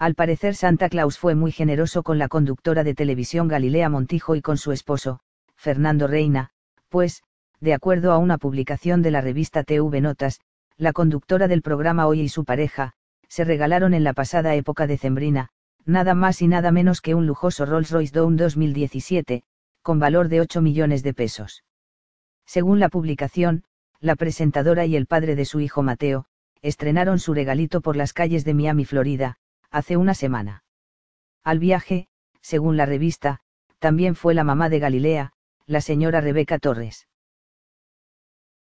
Al parecer Santa Claus fue muy generoso con la conductora de televisión Galilea Montijo y con su esposo, Fernando Reina, pues, de acuerdo a una publicación de la revista TV Notas, la conductora del programa Hoy y su pareja, se regalaron en la pasada época decembrina, nada más y nada menos que un lujoso Rolls Royce Dawn 2017, con valor de 8 millones de pesos. Según la publicación, la presentadora y el padre de su hijo Mateo, estrenaron su regalito por las calles de Miami, Florida, hace una semana. Al viaje, según la revista, también fue la mamá de Galilea, la señora Rebeca Torres.